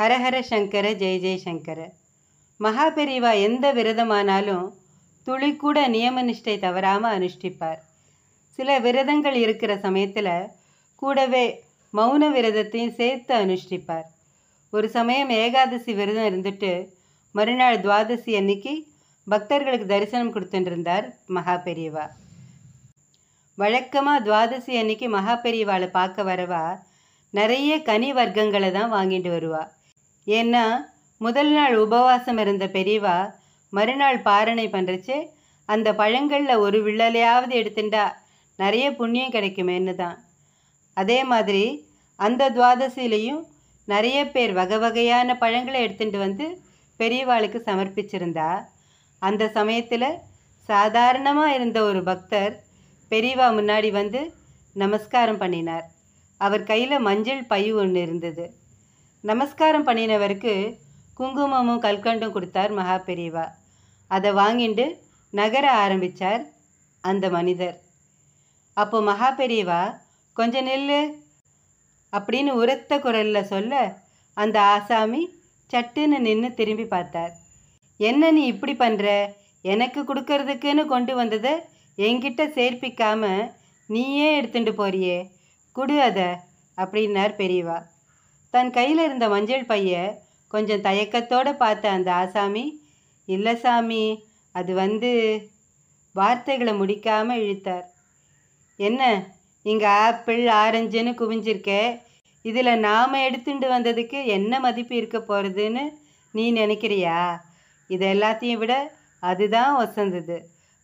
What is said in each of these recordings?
ஹரஹர சங்கர ஜெய ஜெயசங்கர மகாபெரிவா எந்த விரதமானாலும் துளிக்கூட கூட நியம நிஷ்டை தவறாமல் அனுஷ்டிப்பார் சில விரதங்கள் இருக்கிற சமயத்தில் கூடவே மௌன விரதத்தையும் சேர்த்து அனுஷ்டிப்பார் ஒரு சமயம் ஏகாதசி விரதம் இருந்துட்டு மறுநாள் துவாதசி அன்னைக்கு பக்தர்களுக்கு தரிசனம் கொடுத்துட்டு மகா பெரியவா வழக்கமாக துவாதசி அன்னைக்கு மகா பார்க்க வரவா நிறைய கனி வர்க்கங்களை தான் வாங்கிட்டு வருவாள் ஏன்னா முதல் நாள் உபவாசம் இருந்த பெரியவா மறுநாள் பாரணை பண்ணுறச்சு அந்த பழங்களில் ஒரு விள்ளலையாவது எடுத்துட்டா நிறைய புண்ணியம் கிடைக்குமேன்னு தான் அதே மாதிரி அந்த துவாதசிலையும் நிறைய பேர் வகை வகையான பழங்களை எடுத்துட்டு வந்து பெரியவாளுக்கு சமர்ப்பிச்சிருந்தா அந்த சமயத்தில் சாதாரணமாக இருந்த ஒரு பக்தர் பெரியவா முன்னாடி வந்து நமஸ்காரம் பண்ணினார் அவர் கையில் மஞ்சள் பை ஒன்று இருந்தது நமஸ்காரம் பண்ணினவருக்கு குங்குமமும் கல்கண்டும் கொடுத்தார் மகா பெரியவா அதை வாங்கிண்டு நகர ஆரம்பித்தார் அந்த மனிதர் அப்போ மகா பெரியவா கொஞ்ச நெல்லு அப்படின்னு உரத்த குரலில் சொல்ல அந்த ஆசாமி சட்டுன்னு நின்று திரும்பி பார்த்தார் என்ன நீ இப்படி பண்ணுற எனக்கு கொடுக்கறதுக்குன்னு கொண்டு வந்ததை என்கிட்ட சேர்ப்பிக்காமல் நீயே எடுத்துட்டு போறியே குடு அதை அப்படின்னார் பெரியவா தன் கையில் இருந்த மஞ்சள் பைய கொஞ்சம் தயக்கத்தோடு பார்த்த அந்த ஆசாமி இல்லை சாமி அது வந்து வார்த்தைகளை முடிக்காமல் இழுத்தார் என்ன இங்கே ஆப்பிள் ஆரஞ்சுன்னு குவிஞ்சிருக்க இதில் நாம் எடுத்துட்டு வந்ததுக்கு என்ன மதிப்பு இருக்க போகிறதுன்னு நீ நினைக்கிறியா இது எல்லாத்தையும் விட அதுதான் ஒசந்தது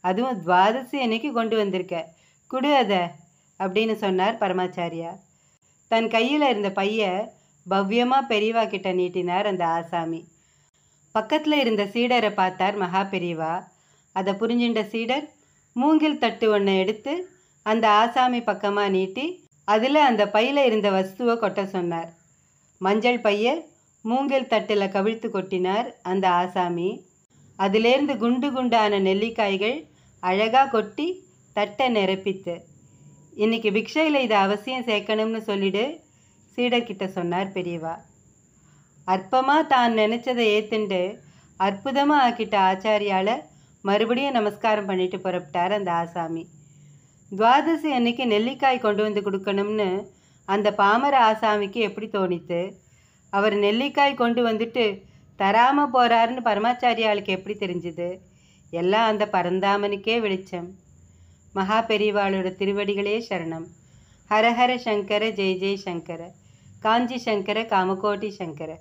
அதுவும் துவாதசி அன்னைக்கு கொண்டு வந்திருக்க குடு அதை அப்படின்னு சொன்னார் பரமாச்சாரியா தன் கையில் இருந்த பைய பவ்யமாக பெரியவா கிட்ட நீட்டினார் அந்த ஆசாமி பக்கத்தில் இருந்த சீடரை பார்த்தார் மகா பெரியவா அதை புரிஞ்சின்ற சீடர் மூங்கில் தட்டு ஒன்று எடுத்து அந்த ஆசாமி பக்கமாக நீட்டி அதில் அந்த பையில் இருந்த வஸ்துவை கொட்ட சொன்னார் மஞ்சள் பைய மூங்கில் தட்டில் கவிழ்த்து கொட்டினார் அந்த ஆசாமி அதிலேருந்து குண்டு குண்டான நெல்லிக்காய்கள் அழகாக கொட்டி தட்டை நிரப்பித்து இன்றைக்கி பிக்ஷையில் இதை அவசியம் சேர்க்கணும்னு சொல்லிவிடு சீடர்கிட்ட சொன்னார் பெரியவா அற்பமாக தான் நினச்சதை ஏத்துண்டு அற்புதமாக ஆக்கிட்ட ஆச்சாரியால் மறுபடியும் நமஸ்காரம் பண்ணிட்டு புறப்பட்டார் அந்த ஆசாமி துவாதசி அன்னைக்கு நெல்லிக்காய் கொண்டு வந்து கொடுக்கணும்னு அந்த பாமர ஆசாமிக்கு எப்படி தோணித்து அவர் நெல்லிக்காய் கொண்டு வந்துட்டு தராமல் போகிறாருன்னு பரமாச்சாரியாளுக்கு எப்படி தெரிஞ்சுது எல்லாம் அந்த பரந்தாமனுக்கே வெளிச்சம் மகா பெரிவாளோட திருவடிகளே சரணம் ஹரஹர சங்கர ஜெய் ஜெய் சங்கர कांजी शंकर कामकोटी शंकर